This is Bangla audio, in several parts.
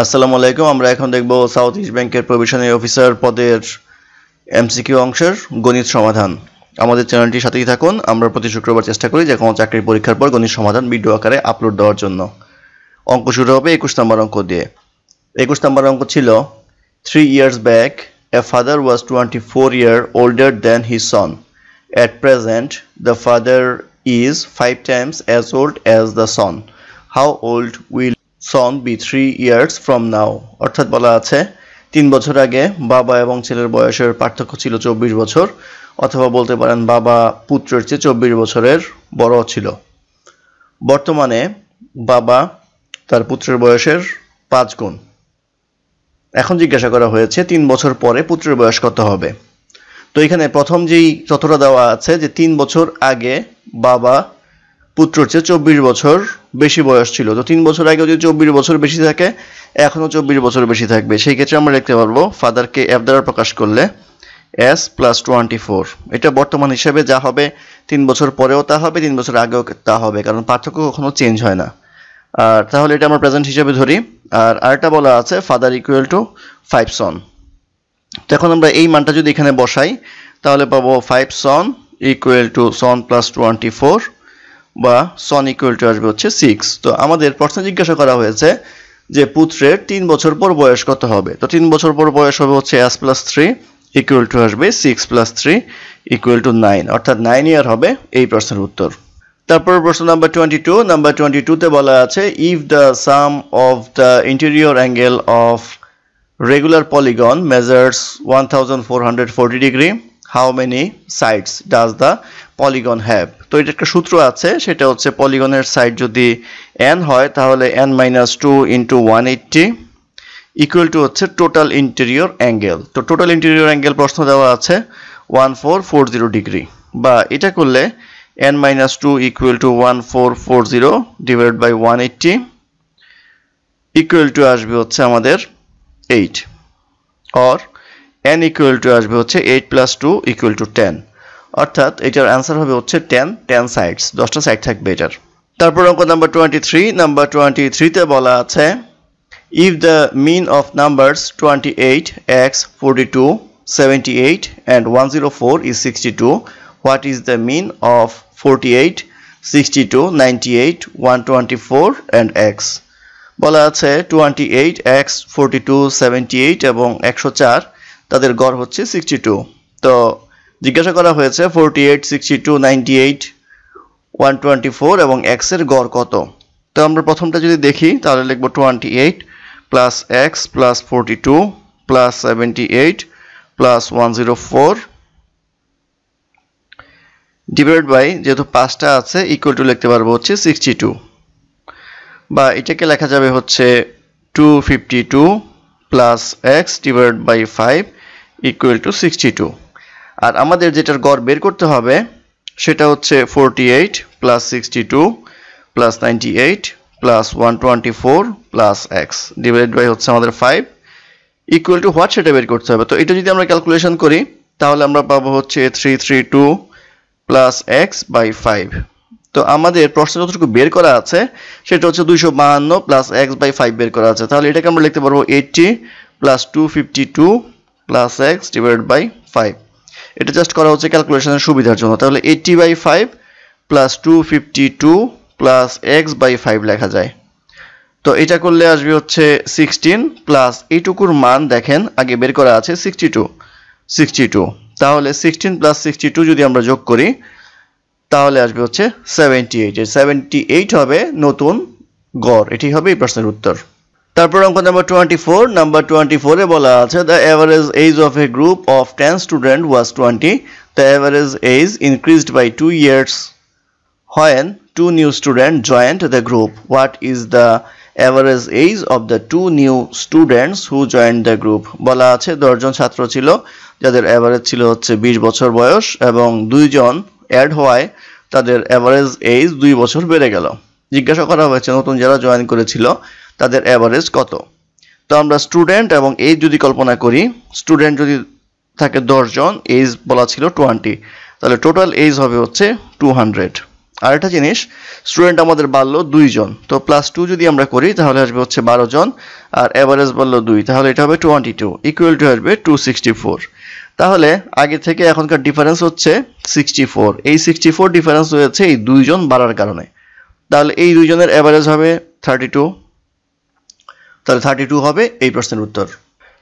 আসসালামু আলাইকুম আমরা এখন দেখব সাউথ ইস্ট ব্যাংকের প্রভিশনারি অফিসার পদের এমসিকিউ অংশের গণিত সমাধান আমাদের চ্যানেলটির সাথেই থাকুন আমরা প্রতি শুক্রবার চেষ্টা করি যে কোনো চাকরির পরীক্ষার পর গণিত সমাধান ভিডিও আকারে আপলোড দেওয়ার জন্য অঙ্ক শুরু হবে একুশ নম্বর অঙ্ক দিয়ে একুশ নম্বর অঙ্ক ছিল three years back a father was twenty four year older than he son at present the father is five times as old as the son how old will son be three years from now অর্থাৎ বলা আছে তিন বছর আগে বাবা এবং ছেলের বয়সের পার্থক্য ছিল চব্বিশ বছর অথবা বলতে পারেন বাবা পুত্রের চেয়ে চব্বিশ বছরের বড় ছিল বর্তমানে বাবা তার পুত্রের বয়সের পাঁচ গুণ এখন জিজ্ঞাসা করা হয়েছে তিন বছর পরে পুত্রের বয়স কত হবে তো এখানে প্রথম যেই তথ্যটা দেওয়া আছে যে তিন বছর আগে বাবা পুত্রর চেয়ে চব্বিশ বছর বেশি বয়স ছিল তো তিন বছর আগেও যদি চব্বিশ বছর বেশি থাকে এখনও চব্বিশ বছর বেশি থাকবে সেই ক্ষেত্রে আমরা দেখতে পারবো ফাদারকে অ্যাপ দ্বারা প্রকাশ করলে এস প্লাস টোয়েন্টি ফোর এটা বর্তমান হিসেবে যা হবে তিন বছর পরেও তা হবে তিন বছর আগেও তা হবে কারণ পার্থক্য কখনো চেঞ্জ হয় না আর তাহলে এটা আমরা প্রেজেন্ট হিসেবে ধরি আর আরেকটা বলা আছে father equal to five son তো এখন আমরা এই মানটা যদি এখানে বসাই তাহলে পাবো five son equal to son plus twenty four বা সন ইকুয়াল টু আসবে হচ্ছে সিক্স তো আমাদের প্রশ্ন জিজ্ঞাসা করা হয়েছে যে পুত্রের তিন বছর পর বয়স কত হবে তো তিন বছর পর বয়স হবে হচ্ছে S plus three equal to আসবে six plus three equal to nine অর্থাৎ নাইন ইয়ার হবে এই প্রশ্নের উত্তর তারপর প্রশ্ন number twenty two number twenty টুতে বলা আছে if the sum of the interior angle of regular polygon measures one thousand four hundred forty degree how many sides does the polygon have তো এটা একটা সূত্র আছে সেটা হচ্ছে পলিগনের সাইড যদি এন হয় তাহলে N minus two into one eighty equal to হচ্ছে টোটাল ইন্টেরিয়র অ্যাঙ্গেল তো টোটাল ইন্টেরিয়র অ্যাঙ্গেল প্রশ্ন দেওয়া আছে one four four zero degree বা এটা করলে N minus two equal to one four four zero divide by one eighty equal to আসবে হচ্ছে আমাদের eight or N equal to আসবে হচ্ছে eight plus two equal to ten অর্থাৎ এটার অ্যান্সার হবে হচ্ছে টেন টেন সাইডস দশটা সাইড থাকবে এটার তারপর অঙ্ক number twenty three number twenty থ্রিতে বলা আছে if the mean of numbers twenty eight X forty two seventy eight and one zero four is sixty two what is the mean of forty eight sixty two ninety eight one twenty four and X বলা আছে twenty eight X forty two seventy eight এবং একশো চার তাদের গড় হচ্ছে সিক্সটি টু তো জিজ্ঞাসা করা হয়েছে forty eight sixty two ninety eight one twenty four এবং এক্সের গড় কত তো আমরা প্রথমটা যদি দেখি তাহলে লিখবো twenty eight plus X plus forty two plus seventy eight plus one zero four divide by যেহেতু পাঁচটা আছে ইকুয়াল টু লিখতে পারবো হচ্ছে সিক্সটি টু বা এটাকে লেখা যাবে হচ্ছে two fifty two plus X divide by five equal to sixty two আর আমাদের যেটার গড় বের করতে হবে সেটা হচ্ছে forty eight plus sixty two plus ninety eight plus one twenty four plus X divide by হচ্ছে আমাদের ফাইভ ইকুয়াল টু হোয়াট সেটা বের করতে হবে তো এটা যদি আমরা ক্যালকুলেশন করি তাহলে আমরা পাবো হচ্ছে three three two plus X by five তো আমাদের প্রশ্ন যতটুকু বের করা আছে সেটা হচ্ছে দুইশো বাহান্ন প্লাস এক্স বাই ফাইভ বের করা আছে তাহলে এটাকে আমরা লিখতে পারবো eighty plus two fifty two plus X divide by five এটা জাস্ট করা হচ্ছে ক্যালকুলেশনের সুবিধার জন্য তাহলে eighty by five plus two fifty two plus X by five লেখা যায় তো এটা করলে আসবে হচ্ছে সিক্সটিন প্লাস এইটুকুর মান দেখেন আগে বের করা আছে সিক্সটি টু সিক্সটি টু তাহলে সিক্সটিন প্লাস সিক্সটি টু যদি আমরা যোগ করি তাহলে আসবে হচ্ছে সেভেন্টি এইট সেভেন্টি এইট হবে নতুন গড় এটি হবে এই প্রশ্নের উত্তর তারপর অঙ্ক number twenty four number twenty ফোরে বলা আছে the average age of a group of ten student was twenty the average age increased by two years when two new student joined the group what is the average age of the two new students who joined the group বলা আছে দশজন ছাত্র ছিল যাদের অ্যাভারেজ ছিল হচ্ছে বিশ বছর বয়স এবং দুইজন অ্যাড হওয়ায় তাদের অ্যাভারেজ এজ দুই বছর বেড়ে গেল জিজ্ঞাসা করা হয়েছে নতুন যারা জয়েন করেছিল তাদের অ্যাভারেজ কত তো আমরা স্টুডেন্ট এবং এজ যদি কল্পনা করি স্টুডেন্ট যদি থাকে দশজন এজ বলা ছিল টোয়েন্টি তাহলে টোটাল এজ হবে হচ্ছে টু হান্ড্রেড আর একটা জিনিস স্টুডেন্ট আমাদের বাড়লো দুইজন তো প্লাস টু যদি আমরা করি তাহলে আসবে হচ্ছে বারো জন আর অ্যাভারেজ বাড়লো দুই তাহলে এটা হবে টোয়েন্টি টু ইকুয়াল টু আসবে টু সিক্সটি ফোর তাহলে আগে থেকে এখনকার ডিফারেন্স হচ্ছে সিক্সটি ফোর এই সিক্সটি ফোর ডিফারেন্স হয়েছে এই দুইজন বাড়ার কারণে তাহলে এই দুইজনের অ্যাভারেজ হবে থার্টি টু তাহলে থার্টি টু হবে এই প্রশ্নের উত্তর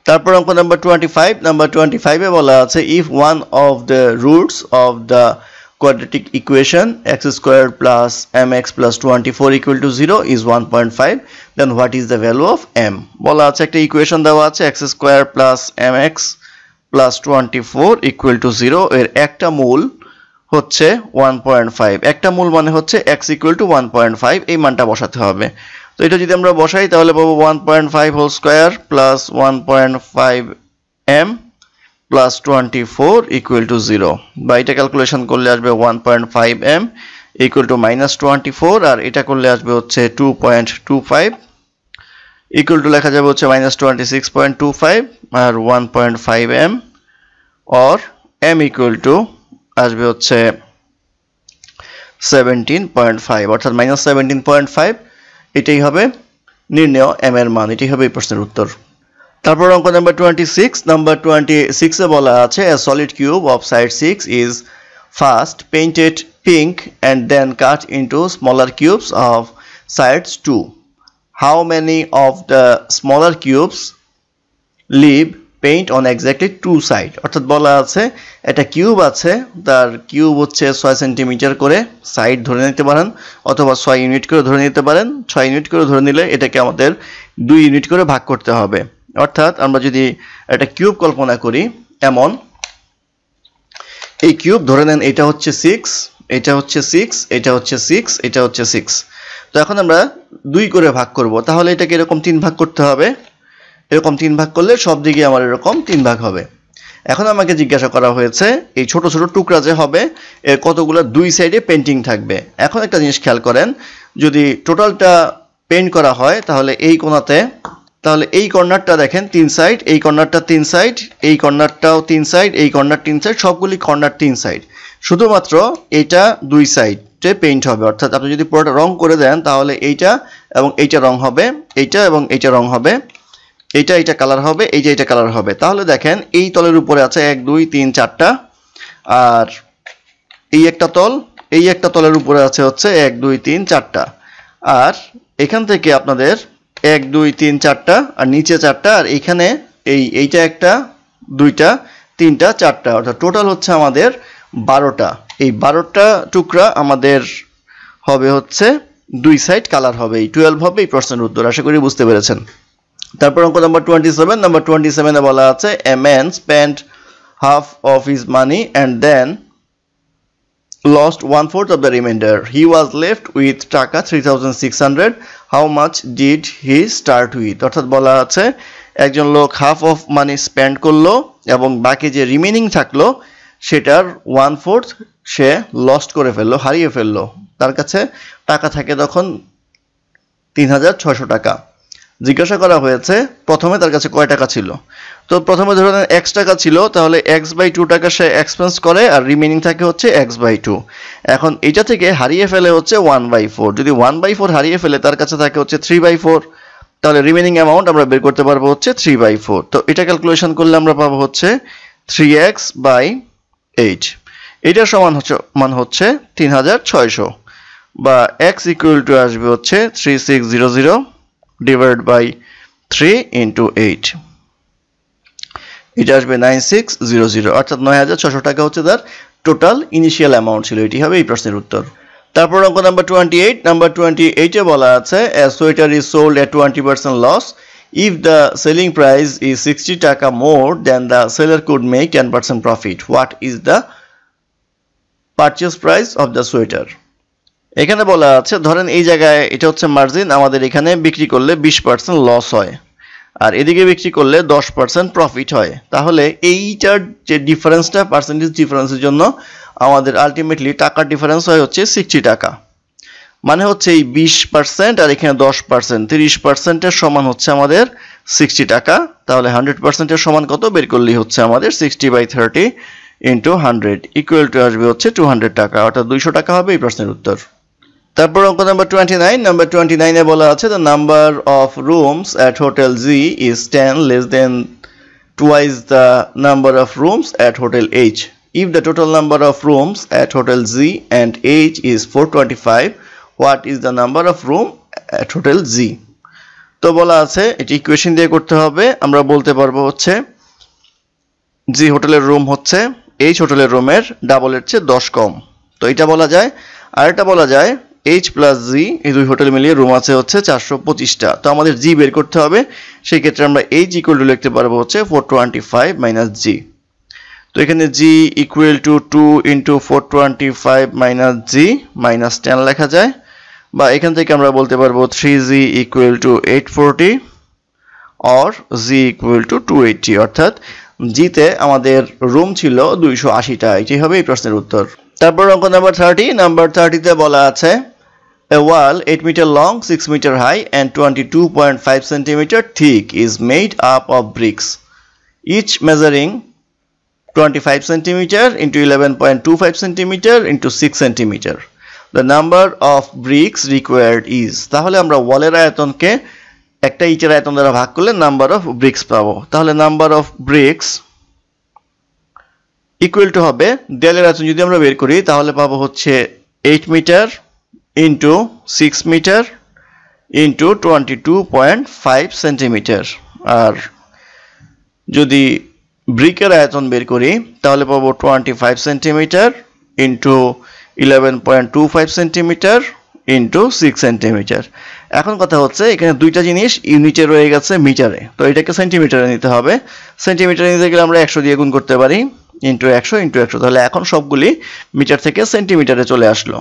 তারপর অঙ্ক number twenty five number twenty ফাইভে বলা আছে if one of the roots of the quadratic equation X square plus M X plus twenty four equal to zero is one point five then what is the value of M বলা আছে একটা ইকুয়েশন দেওয়া আছে X square plus M X plus twenty four equal to zero এর একটা মূল হচ্ছে ওয়ান পয়েন্ট ফাইভ একটা মূল মানে হচ্ছে X equal to one point five এই মানটা বসাতে হবে তো এটা যদি আমরা বসাই তাহলে পাবো one point five whole square plus one point five M plus twenty four equal to zero বা এটা ক্যালকুলেশন করলে আসবে one point five M equal to minus twenty four আর এটা করলে আসবে হচ্ছে two point two five equal to লেখা যাবে হচ্ছে minus twenty six point two five আর one point five M or M equal to আসবে হচ্ছে সেভেন্টিন পয়েন্ট ফাইভ অর্থাৎ মাইনাস সেভেন্টিন পয়েন্ট ফাইভ এটাই হবে নির্ণয় এম এর মান এটাই হবে এই প্রশ্নের উত্তর তারপর অঙ্ক number twenty six number twenty সিক্সে বলা আছে a solid cube of side six is first painted pink and then cut into smaller cubes of sides 2 how many of the smaller cubes leave paint on exactly two side অর্থাৎ বলা আছে একটা কিউব আছে তার কিউব হচ্ছে ছয় সেন্টিমিটার করে সাইড ধরে নিতে পারেন অথবা ছয় ইউনিট করে ধরে নিতে পারেন ছয় ইউনিট করে ধরে নিলে এটাকে আমাদের দুই ইউনিট করে ভাগ করতে হবে অর্থাৎ আমরা যদি একটা কিউব কল্পনা করি এমন এই কিউব ধরে নেন এটা হচ্ছে সিক্স এটা হচ্ছে সিক্স এটা হচ্ছে সিক্স এটা হচ্ছে সিক্স তো এখন আমরা দুই করে ভাগ করব তাহলে এটাকে এরকম তিন ভাগ করতে হবে এরকম তিন ভাগ করলে সব দিকে আমার এরকম তিন ভাগ হবে এখন আমাকে জিজ্ঞাসা করা হয়েছে এই ছোট ছোট টুকরা যে হবে এর কতগুলো দুই সাইডে পেন্টিং থাকবে এখন একটা জিনিস খেয়াল করেন যদি টোটালটা পেন্ট করা হয় তাহলে এই কোনাতে তাহলে এই কর্নারটা দেখেন তিন সাইড এই কর্নারটা তিন সাইড এই কর্নারটাও তিন সাইড এই কর্নার তিন সাইড সবগুলি কর্নার তিন সাইড শুধুমাত্র এটা দুই সাইডে পেইন্ট হবে অর্থাৎ আপনি যদি পুরোটা রং করে দেন তাহলে এইটা এবং এইটা রং হবে এইটা এবং এইটা রং হবে এইটা এইটা কালার হবে এই যে এইটা কালার হবে তাহলে দেখেন এই তলের উপরে আছে এক দুই তিন চারটা আর এই একটা তল এই একটা তলের উপরে আছে হচ্ছে এক দুই তিন চারটা আর এখান থেকে আপনাদের এক দুই তিন চারটা আর নিচে চারটা আর এইখানে এই এইটা একটা দুইটা তিনটা চারটা অর্থাৎ টোটাল হচ্ছে আমাদের বারোটা এই বারোটা টুকরা আমাদের হবে হচ্ছে দুই সাইড কালার হবে এই টুয়েলভ হবে এই প্রশ্নের উত্তর আশা করি বুঝতে পেরেছেন তারপর অঙ্ক number twenty seven number twenty সেভেনে বলা আছে a man spend half of his money and then lost one fourth of the remainder he was left with taka hundred how much did he start with অর্থাৎ বলা আছে একজন লোক হাফ অফ মানি স্পেন্ড করলো এবং বাকি যে রিমেনিং থাকলো সেটার ওয়ান ফোর্থ সে লস্ট করে ফেললো হারিয়ে ফেললো তার কাছে টাকা থাকে তখন তিন টাকা জিজ্ঞাসা করা হয়েছে প্রথমে তার কাছে কয় টাকা ছিল তো প্রথমে ধরে নেন এক্স টাকা ছিল তাহলে এক্স বাই টু টাকা সে এক্সপেন্স করে আর রিমেনিং থাকে হচ্ছে এক্স বাই টু এখন এটা থেকে হারিয়ে ফেলে হচ্ছে ওয়ান বাই ফোর যদি ওয়ান বাই ফোর হারিয়ে ফেলে তার কাছে থাকে হচ্ছে থ্রি বাই ফোর তাহলে রিমেনিং অ্যামাউন্ট আমরা বের করতে পারবো হচ্ছে থ্রি বাই ফোর তো এটা ক্যালকুলেশন করলে আমরা পাবো হচ্ছে থ্রি এক্স বাই এইট এটার সমান হচ্ছে মান হচ্ছে তিন হাজার ছয়শো বা এক্স ইকুয়াল টু আসবে হচ্ছে three six zero zero divided by 3 into 8 এটা আসবে নাইন সিক্স জিরো জিরো অর্থাৎ নয় হাজার ছশো টাকা হচ্ছে তার টোটাল ইনিশিয়াল অ্যামাউন্ট ছিল এটি হবে এই প্রশ্নের উত্তর তারপর অঙ্ক number twenty eight number twenty এইটে বলা আছে sweater is sold at twenty percent loss if the selling price is sixty taka more than the seller could make ten percent profit what is the price of the sweater এখানে বলা আছে ধরেন এই জায়গায় এটা হচ্ছে মার্জিন আমাদের এখানে বিক্রি করলে বিশ পার্সেন্ট লস হয় আর এদিকে বিক্রি করলে দশ পার্সেন্ট প্রফিট হয় তাহলে এইটার যে ডিফারেন্সটা পার্সেন্টেজ ডিফারেন্সের জন্য আমাদের আলটিমেটলি টাকার ডিফারেন্স হয় হচ্ছে সিক্সটি টাকা মানে হচ্ছে এই বিশ পার্সেন্ট আর এখানে দশ পার্সেন্ট তিরিশ পার্সেন্টের সমান হচ্ছে আমাদের সিক্সটি টাকা তাহলে হান্ড্রেড পার্সেন্টের সমান কত বের করলেই হচ্ছে আমাদের sixty by thirty into hundred equal to আসবে হচ্ছে টু হান্ড্রেড টাকা অর্থাৎ দুইশো টাকা হবে এই প্রশ্নের উত্তর তারপর অঙ্ক number twenty nine number twenty নাইনে বলা আছে the number of rooms at hotel G is ten less than twice the number of rooms at hotel H if the total number of rooms at hotel G and H is four twenty five what is the number of room at hotel G তো বলা আছে এটি ইকুয়েশন দিয়ে করতে হবে আমরা বলতে পারবো হচ্ছে জি হোটেলের রুম হচ্ছে এইচ হোটেলের রুমের ডাবলের চেয়ে দশ কম তো এটা বলা যায় আর এটা বলা যায় এইচ প্লাস জি এই দুই হোটেল মিলিয়ে রুম আছে হচ্ছে চারশো পঁচিশটা তো আমাদের জি বের করতে হবে সেই ক্ষেত্রে আমরা এইচ ইকুয়াল টু লিখতে পারবো হচ্ছে four twenty five minus G তো এখানে G equal to two into four twenty five minus G minus ten লেখা যায় বা এখান থেকে আমরা বলতে পারবো three G equal to eight forty or G equal to two eighty অর্থাৎ জিতে আমাদের রুম ছিল দুইশো আশিটা এটি হবে এই প্রশ্নের উত্তর তারপর অঙ্ক নাম্বার থার্টি নাম্বার থার্টিতে বলা আছে A wall 8 meter long, 6 meter high and 22.5 centimeter thick is made up of bricks, each measuring 25 centimeter into 11.25 centimeter into 6 centimeter. The number of bricks required is তাহলে আমরা ওয়ালের আয়তনকে একটা ইটের আয়তন দ্বারা ভাগ করলে নাম্বার অফ ব্রিক্স পাবো তাহলে number of bricks equal to হবে দেয়ালের আয়তন যদি আমরা বের করি তাহলে পাবো হচ্ছে 8 meter into six metre into twenty two point five centimetre আর যদি ব্রিকের আয়তন বের করি তাহলে পাবো twenty five centimetre into eleven point two five centimetre into six centimetre এখন কথা হচ্ছে এখানে দুইটা জিনিস ইউনিটে রয়ে গেছে মিটারে তো এটাকে সেন্টিমিটারে নিতে হবে সেন্টিমিটারে নিতে গেলে আমরা একশো দিয়ে গুণ করতে পারি ইন্টু একশো ইন্টু একশো তাহলে এখন সবগুলি মিটার থেকে সেন্টিমিটারে চলে আসলো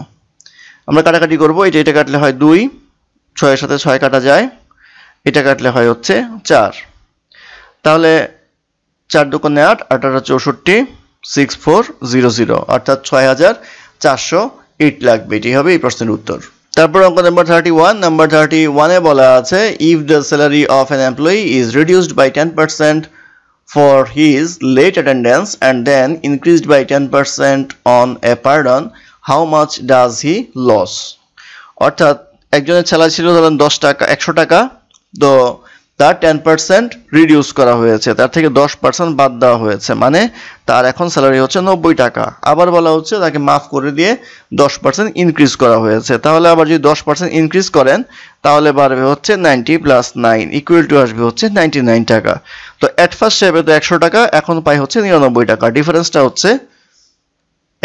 আমরা কাটাকাটি করবো এটা এটা কাটলে হয় দুই ছয়ের সাথে ছয় কাটা যায় এটা কাটলে হয় হচ্ছে চার তাহলে চার দোকানে আট আটাটা চৌষট্টি সিক্স ফোর জিরো জিরো অর্থাৎ ছয় হাজার চারশো এইট লাগবে এটি হবে এই প্রশ্নের উত্তর তারপর অঙ্ক number thirty one number thirty ওয়ানে বলা আছে if the salary of an employee is reduced by ten percent for his late attendance and then increased by ten percent on a pardon how much does he loss অর্থাৎ একজনের স্যালারি ছিল ধরেন দশ টাকা একশো টাকা তো তার টেন পার্সেন্ট রিডিউস করা হয়েছে তার থেকে দশ পার্সেন্ট বাদ দেওয়া হয়েছে মানে তার এখন স্যালারি হচ্ছে নব্বই টাকা আবার বলা হচ্ছে তাকে মাফ করে দিয়ে দশ পার্সেন্ট ইনক্রিজ করা হয়েছে তাহলে আবার যদি দশ পার্সেন্ট ইনক্রিজ করেন তাহলে বাড়বে হচ্ছে ninety plus nine equal to আসবে হচ্ছে নাইনটি নাইন টাকা তো অ্যাট ফার্স্ট হিসেবে তো একশো টাকা এখন পাই হচ্ছে নিরানব্বই টাকা ডিফারেন্সটা হচ্ছে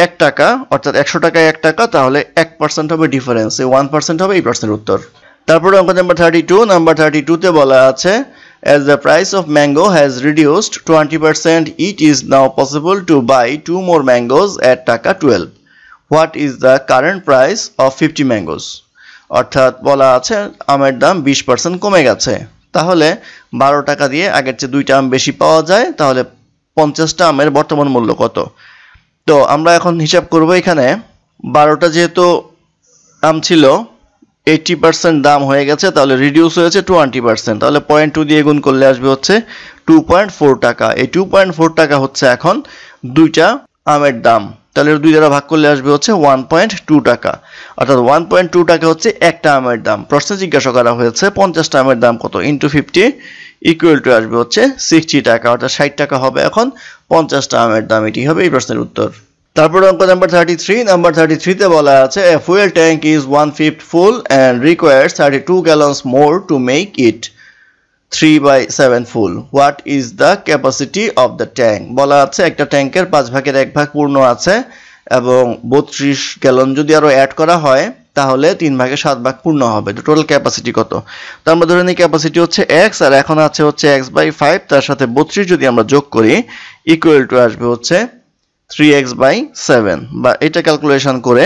এক টাকা অর্থাৎ একশো টাকায় এক টাকা তাহলে এক পার্সেন্ট হবে ডিফারেন্স এই ওয়ান পার্সেন্ট হবে এই প্রশ্নের উত্তর তারপরে অঙ্ক number thirty two number thirty টুতে বলা আছে as the price of mango has reduced twenty percent it is now possible to buy two more mangoes at taka twelve what is the current price of fifty mangoes অর্থাৎ বলা আছে আমের দাম বিশ পার্সেন্ট কমে গেছে তাহলে বারো টাকা দিয়ে আগের চেয়ে দুইটা আম বেশি পাওয়া যায় তাহলে পঞ্চাশটা আমের বর্তমান মূল্য কত তো আমরা এখন হিসাব করব এখানে বারোটা যেহেতু আম ছিল এইটটি পার্সেন্ট দাম হয়ে গেছে তাহলে রিডিউস হয়েছে টোয়েন্টি পার্সেন্ট তাহলে পয়েন্ট টু দিয়ে গুণ করলে আসবে হচ্ছে টু পয়েন্ট ফোর টাকা এই টু পয়েন্ট ফোর টাকা হচ্ছে এখন দুইটা আমের দাম তাহলে দুই দ্বারা ভাগ করলে আসবে হচ্ছে ওয়ান পয়েন্ট টু টাকা অর্থাৎ ওয়ান পয়েন্ট টু টাকা হচ্ছে একটা আমের দাম প্রশ্নে জিজ্ঞাসা করা হয়েছে পঞ্চাশটা আমের দাম কত ইন্টু ফিফটি ইকুয়াল টু আসবে হচ্ছে সিক্সটি টাকা অর্থাৎ ষাট টাকা হবে এখন পঞ্চাশ আমের দাম এটি হবে এই প্রশ্নের উত্তর তারপর অঙ্ক number thirty three number thirty থ্রিতে বলা আছে a fuel tank is one fifth full and requires thirty two gallons more to make it three by seven full what is the capacity of the tank বলা আছে একটা ট্যাঙ্কের পাঁচ ভাগের এক ভাগ পূর্ণ আছে এবং বত্রিশ গ্যালন যদি আরও অ্যাড করা হয় তাহলে তিন ভাগে সাত ভাগ পূর্ণ হবে টোটাল ক্যাপাসিটি কত তো আমরা ধরে নিই ক্যাপাসিটি হচ্ছে এক্স আর এখন আছে হচ্ছে এক্স বাই ফাইভ তার সাথে বত্রিশ যদি আমরা যোগ করি ইকুয়াল টু আসবে হচ্ছে থ্রি এক্স বাই সেভেন বা এটা ক্যালকুলেশন করে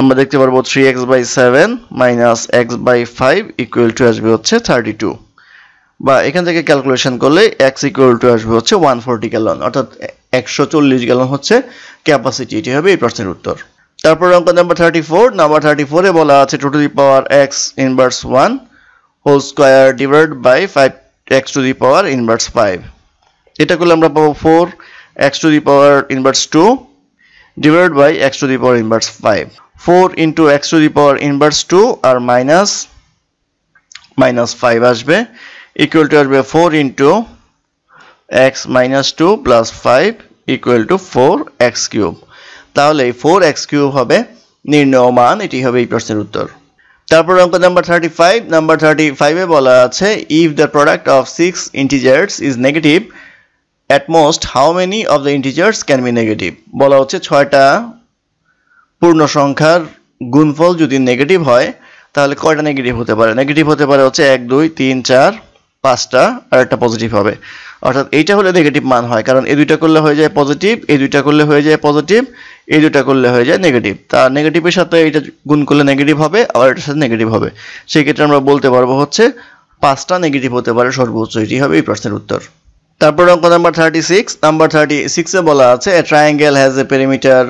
আমরা দেখতে পারবো three X by seven minus X by five equal to আসবে হচ্ছে থার্টি টু বা এখান থেকে ক্যালকুলেশন করলে এক্স ইকুয়াল টু আসবে হচ্ছে ওয়ান ফোরটি গ্যালন অর্থাৎ একশো চল্লিশ গ্যালন হচ্ছে ক্যাপাসিটি এটি হবে এই প্রশ্নের উত্তর তারপর অঙ্ক number thirty four number thirty ফোরে বলা আছে two to the power X inverse one whole square divide by five X to the power inverse five এটা করলে আমরা পাবো four X to the power inverse two divide by X to the power inverse five four into X to the power inverse two আর মাইনাস মাইনাস ফাইভ আসবে ইকুয়াল টু আসবে four into X minus two plus five equal to four X cube তাহলে ফোর এক্স কিউব হবে নির্ণয় মান এটি হবে এই প্রশ্নের উত্তর তারপর অঙ্ক number thirty five number thirty ফাইভে বলা আছে if the product of six integers is negative at most how many of the integers can be negative বলা হচ্ছে ছয়টা পূর্ণ সংখ্যার গুণফল যদি নেগেটিভ হয় তাহলে কয়টা নেগেটিভ হতে পারে নেগেটিভ হতে পারে হচ্ছে এক দুই তিন চার পাঁচটা আর একটা পজিটিভ হবে অর্থাৎ এইটা হলে নেগেটিভ মান হয় কারণ এই দুইটা করলে হয়ে যায় পজিটিভ এই দুইটা করলে হয়ে যায় পজিটিভ এই দুটা করলে হয়ে যায় নেগেটিভ তা নেগেটিভের সাথে এটা গুণ করলে নেগেটিভ হবে আবার এটার সাথে নেগেটিভ হবে সেক্ষেত্রে আমরা বলতে পারবো হচ্ছে পাঁচটা নেগেটিভ হতে পারে সর্বোচ্চ এটি হবে এই প্রশ্নের উত্তর তারপর অঙ্ক number thirty six number thirty সিক্সে বলা আছে a triangle has a perimeter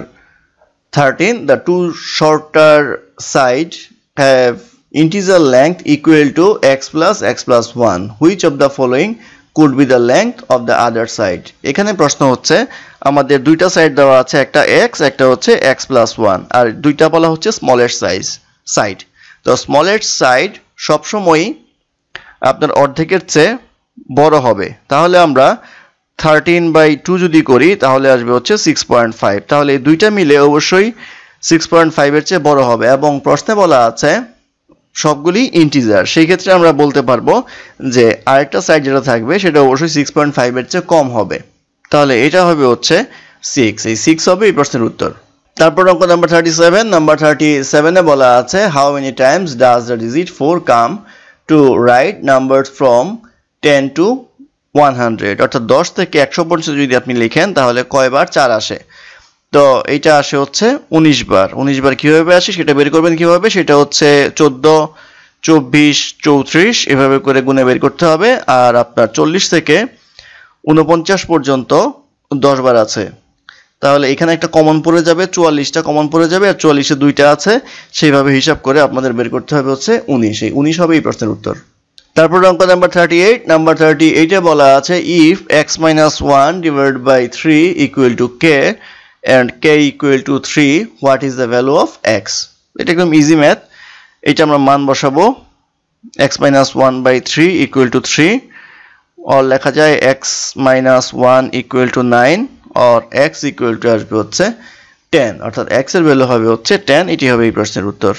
thirteen the two shorter side have integer length equal to X plus X plus one which of the following could be the length of the other side এখানে প্রশ্ন হচ্ছে আমাদের দুইটা সাইড দেওয়া আছে একটা এক্স একটা হচ্ছে এক্স প্লাস ওয়ান আর দুইটা বলা হচ্ছে স্মলেস্ট সাইজ সাইড তো স্মলেস্ট সাইড সবসময়ই আপনার অর্ধেকের চেয়ে বড় হবে তাহলে আমরা থার্টিন বাই টু যদি করি তাহলে আসবে হচ্ছে সিক্স পয়েন্ট ফাইভ তাহলে দুইটা মিলে অবশ্যই সিক্স পয়েন্ট ফাইভের চেয়ে বড় হবে এবং প্রশ্নে বলা আছে সবগুলি ইন্টিজার সেই ক্ষেত্রে আমরা বলতে পারবো যে আরেকটা সাইড যেটা থাকবে সেটা অবশ্যই সিক্স পয়েন্ট ফাইভের চেয়ে কম হবে তাহলে এটা হবে হচ্ছে সিক্স এই সিক্স হবে এই প্রশ্নের উত্তর তারপর অঙ্ক number thirty seven number thirty সেভেনে বলা আছে how many times does the digit four come to write number from ten to one hundred অর্থাৎ দশ থেকে একশো পর্যন্ত যদি আপনি লিখেন তাহলে কয়বার চার আসে তো এটা আসে হচ্ছে উনিশ বার উনিশ বার কীভাবে আসে সেটা বের করবেন কীভাবে সেটা হচ্ছে চোদ্দ চব্বিশ চৌত্রিশ এভাবে করে গুণে বের করতে হবে আর আপনার চল্লিশ থেকে উনপঞ্চাশ পর্যন্ত দশ বার আছে তাহলে এখানে একটা কমন পড়ে যাবে চুয়াল্লিশটা কমন পড়ে যাবে আর চুয়াল্লিশে দুইটা আছে সেইভাবে হিসাব করে আপনাদের বের করতে হবে হচ্ছে উনিশ এই উনিশ হবে এই প্রশ্নের উত্তর তারপর অঙ্ক number thirty eight number thirty এইটে বলা আছে if X minus one divide by three equal to K and K equal to three what is the value of X এটা একদম ইজি ম্যাথ এটা আমরা মান বসাবো X minus one by three equal to three or লেখা যায় X minus one equal to nine or X equal to আসবে হচ্ছে টেন অর্থাৎ এক্সের ভ্যালু হবে হচ্ছে টেন এটি হবে এই প্রশ্নের উত্তর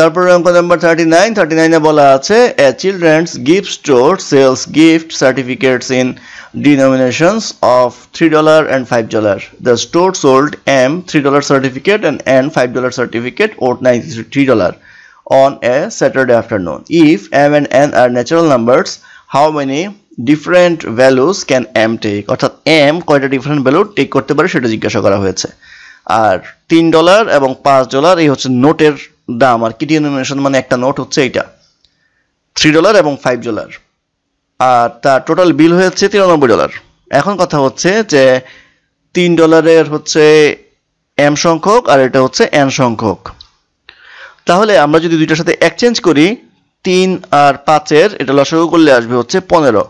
তারপরে অঙ্ক নাম্বার থার্টি নাইন থার্টি নাইনে বলা আছে a children's gift store sells gift certificates in denominations of three dollar and five dollar the store sold M three dollar certificate and and five dollar certificate worth nine three dollar on a Saturday afternoon if M and N are natural numbers how many different values can M take অর্থাৎ এম কয়টা ডিফারেন্ট ভ্যালু টেক করতে পারে সেটা জিজ্ঞাসা করা হয়েছে আর তিন ডলার এবং পাঁচ ডলার এই হচ্ছে নোটের দাম আর কি ডিনোমিনেশন মানে একটা নোট হচ্ছে এইটা থ্রি ডলার এবং ফাইভ ডলার আর তার টোটাল বিল হয়েছে তিরানব্বই ডলার এখন কথা হচ্ছে যে তিন ডলারের হচ্ছে এম সংখ্যক আর এটা হচ্ছে এন সংখ্যক তাহলে আমরা যদি দুইটার সাথে এক্সচেঞ্জ করি তিন আর পাঁচের এটা লসাগু করলে আসবে হচ্ছে পনেরো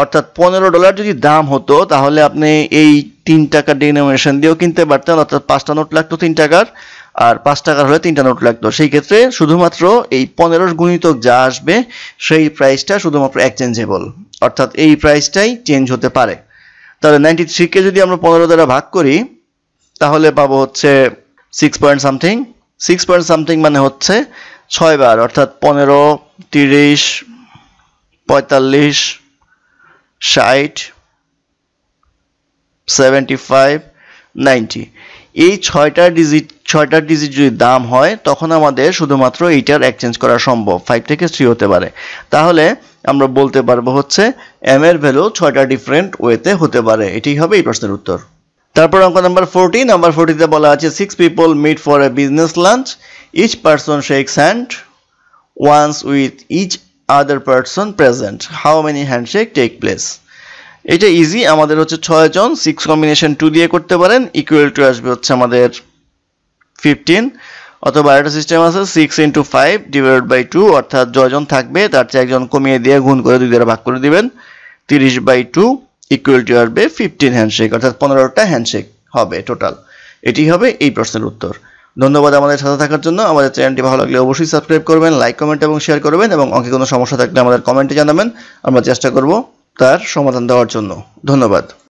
অর্থাৎ পনেরো ডলার যদি দাম হতো তাহলে আপনি এই তিন টাকার ডিনোমিনেশন দিয়েও কিনতে পারতেন অর্থাৎ পাঁচটা নোট লাগতো তিন টাকার আর পাঁচ টাকার হলে তিনটা নোট লাগতো সেই ক্ষেত্রে শুধুমাত্র এই পনেরো গুণিতক যা আসবে সেই প্রাইসটা শুধুমাত্র এক্সচেঞ্জেবল অর্থাৎ এই প্রাইসটাই চেঞ্জ হতে পারে তাহলে নাইনটি থ্রিকে যদি আমরা পনেরো দ্বারা ভাগ করি তাহলে পাবো হচ্ছে six point something six point something মানে হচ্ছে ছয় বার অর্থাৎ পনেরো তিরিশ পঁয়তাল্লিশ ষাট সেভেন্টি ফাইভ নাইনটি এই ছয়টা ডিজিট ছয়টার ডিজিট যদি দাম হয় তখন আমাদের শুধুমাত্র এইটার এক্সচেঞ্জ করা সম্ভব ফাইভ থেকে থ্রি হতে পারে তাহলে আমরা বলতে পারবো হচ্ছে এম এর ভ্যালু ছয়টা ডিফারেন্ট ওয়েতে হতে পারে এটি হবে এই প্রশ্নের উত্তর তারপর অঙ্ক নাম্বার ফোরটি নাম্বার ফোরটিতে বলা আছে six people meet for a business lunch each person shakes hand once with each other person present how many handshake take place এটা ইজি আমাদের হচ্ছে ছয়জন সিক্স কম্বিনেশন টু দিয়ে করতে পারেন ইকুয়াল টু আসবে হচ্ছে আমাদের ফিফটিন অথবা আরেকটা সিস্টেম আছে six into five divide by two অর্থাৎ যজন থাকবে তার চেয়ে একজন কমিয়ে দিয়ে গুণ করে দুই দ্বারা ভাগ করে দিবেন তিরিশ বাই টু ইকুয়াল টু আসবে ফিফটিন হ্যান্ডশেক অর্থাৎ পনেরোটা হ্যান্ডশেক হবে টোটাল এটি হবে এই প্রশ্নের উত্তর ধন্যবাদ আমাদের সাথে থাকার জন্য আমাদের চ্যানেলটি ভালো লাগলে অবশ্যই সাবস্ক্রাইব করবেন লাইক কমেন্ট এবং শেয়ার করবেন এবং অঙ্কে কোনো সমস্যা থাকলে আমাদের কমেন্টে জানাবেন আমরা চেষ্টা করব তার সমাধান দেওয়ার জন্য ধন্যবাদ